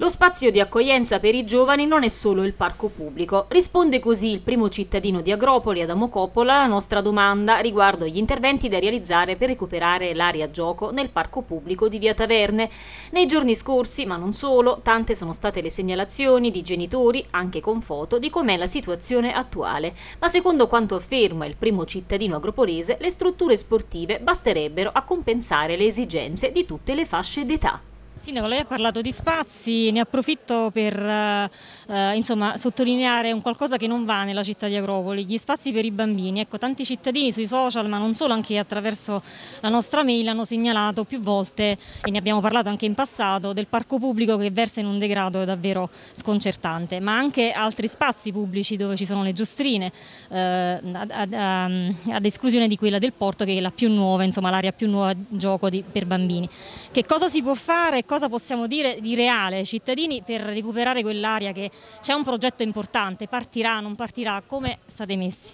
Lo spazio di accoglienza per i giovani non è solo il parco pubblico. Risponde così il primo cittadino di Agropoli, Adamo Coppola, alla nostra domanda riguardo agli interventi da realizzare per recuperare l'area gioco nel parco pubblico di Via Taverne. Nei giorni scorsi, ma non solo, tante sono state le segnalazioni di genitori, anche con foto, di com'è la situazione attuale. Ma secondo quanto afferma il primo cittadino agropolese, le strutture sportive basterebbero a compensare le esigenze di tutte le fasce d'età. Sindaco, lei ha parlato di spazi, ne approfitto per eh, eh, insomma, sottolineare un qualcosa che non va nella città di Agropoli, gli spazi per i bambini. Ecco, tanti cittadini sui social, ma non solo, anche attraverso la nostra mail hanno segnalato più volte, e ne abbiamo parlato anche in passato, del parco pubblico che versa in un degrado davvero sconcertante, ma anche altri spazi pubblici dove ci sono le giostrine, eh, ad, ad, ehm, ad, esclusione di quella del porto che è la più nuova, insomma l'area più nuova gioco di, per bambini. Che cosa si può fare? cosa possiamo dire di reale ai cittadini per recuperare quell'area che c'è un progetto importante, partirà, non partirà, come state messi?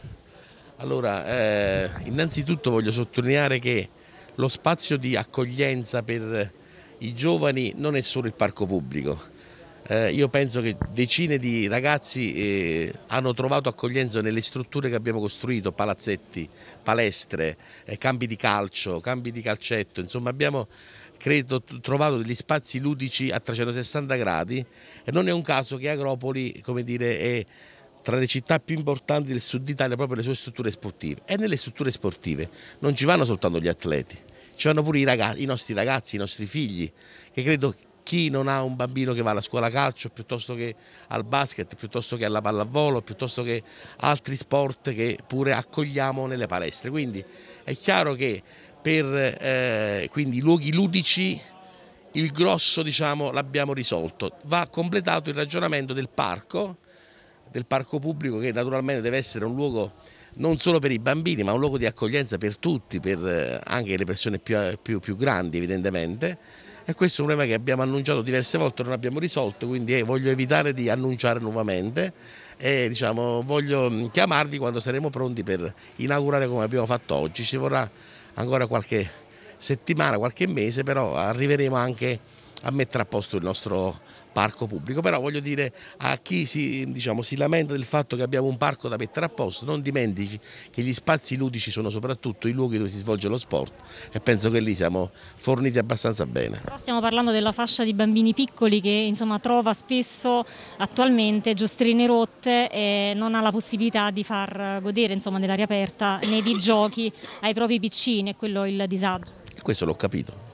Allora, eh, innanzitutto voglio sottolineare che lo spazio di accoglienza per i giovani non è solo il parco pubblico, eh, io penso che decine di ragazzi eh, hanno trovato accoglienza nelle strutture che abbiamo costruito, palazzetti, palestre, eh, campi di calcio, campi di calcetto, insomma abbiamo credo, trovato degli spazi ludici a 360 gradi e non è un caso che Agropoli come dire, è tra le città più importanti del sud Italia proprio le sue strutture sportive e nelle strutture sportive non ci vanno soltanto gli atleti, ci vanno pure i, ragazzi, i nostri ragazzi, i nostri figli che credo chi non ha un bambino che va alla scuola calcio piuttosto che al basket, piuttosto che alla pallavolo, piuttosto che altri sport che pure accogliamo nelle palestre. Quindi è chiaro che per eh, i luoghi ludici il grosso diciamo, l'abbiamo risolto. Va completato il ragionamento del parco, del parco pubblico che naturalmente deve essere un luogo non solo per i bambini ma un luogo di accoglienza per tutti, per eh, anche le persone più, più, più grandi evidentemente e questo è un problema che abbiamo annunciato diverse volte, non abbiamo risolto, quindi eh, voglio evitare di annunciare nuovamente e diciamo, voglio mm, chiamarvi quando saremo pronti per inaugurare come abbiamo fatto oggi, ci vorrà ancora qualche settimana, qualche mese, però arriveremo anche a mettere a posto il nostro parco pubblico, però voglio dire a chi si, diciamo, si, lamenta del fatto che abbiamo un parco da mettere a posto, non dimentichi che gli spazi ludici sono soprattutto i luoghi dove si svolge lo sport e penso che lì siamo forniti abbastanza bene. Però stiamo parlando della fascia di bambini piccoli che insomma, trova spesso attualmente giostrine rotte e non ha la possibilità di far godere insomma, dell'aria aperta né di giochi ai propri piccini, è quello il disagio. questo l'ho capito